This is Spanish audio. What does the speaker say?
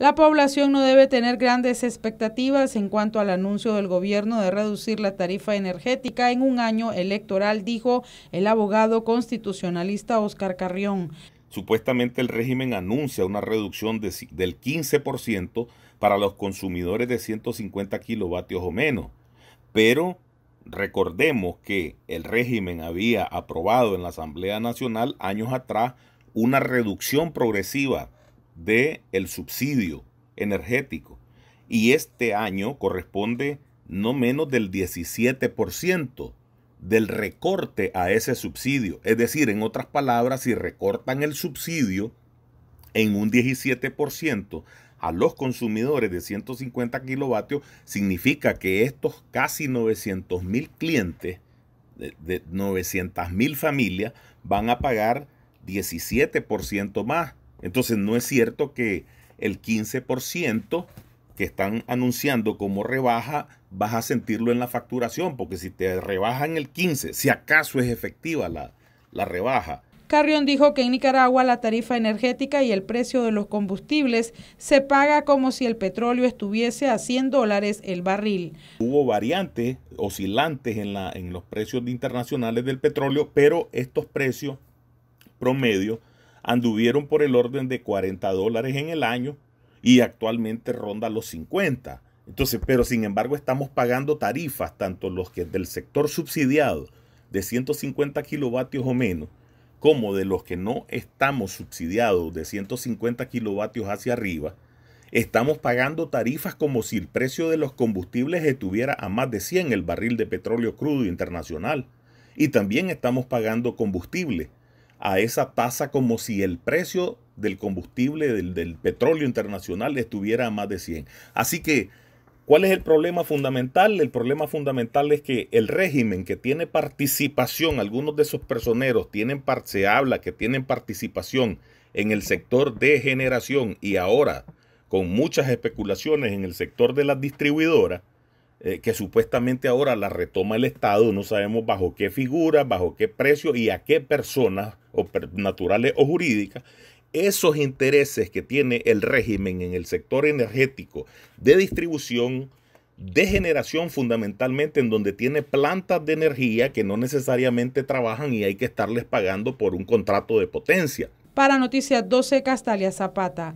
La población no debe tener grandes expectativas en cuanto al anuncio del gobierno de reducir la tarifa energética en un año electoral, dijo el abogado constitucionalista Oscar Carrión. Supuestamente el régimen anuncia una reducción del 15% para los consumidores de 150 kilovatios o menos, pero recordemos que el régimen había aprobado en la Asamblea Nacional años atrás una reducción progresiva del subsidio energético. Y este año corresponde no menos del 17% del recorte a ese subsidio. Es decir, en otras palabras, si recortan el subsidio en un 17% a los consumidores de 150 kilovatios, significa que estos casi 900 mil clientes, de, de 900 mil familias, van a pagar 17% más. Entonces no es cierto que el 15% que están anunciando como rebaja vas a sentirlo en la facturación, porque si te rebajan el 15, si acaso es efectiva la, la rebaja, Carrión dijo que en Nicaragua la tarifa energética y el precio de los combustibles se paga como si el petróleo estuviese a 100 dólares el barril. Hubo variantes oscilantes en, la, en los precios internacionales del petróleo, pero estos precios promedio anduvieron por el orden de 40 dólares en el año y actualmente ronda los 50. Entonces, pero sin embargo estamos pagando tarifas, tanto los que del sector subsidiado de 150 kilovatios o menos, como de los que no estamos subsidiados de 150 kilovatios hacia arriba, estamos pagando tarifas como si el precio de los combustibles estuviera a más de 100 el barril de petróleo crudo internacional. Y también estamos pagando combustible a esa tasa como si el precio del combustible, del, petróleo internacional, estuviera a más de 100. Así que, ¿cuál es el problema fundamental? El problema fundamental es que el régimen que tiene participación, algunos de esos personeros tienen, se habla que tienen participación en el sector de generación y ahora con muchas especulaciones en el sector de las distribuidoras, eh, que supuestamente ahora la retoma el Estado, no sabemos bajo qué figura, bajo qué precio y a qué personas naturales o jurídicas, esos intereses que tiene el régimen en el sector energético de distribución, de generación fundamentalmente, en donde tiene plantas de energía que no necesariamente trabajan y hay que estarles pagando por un contrato de potencia. Para Noticias 12, Castalia Zapata.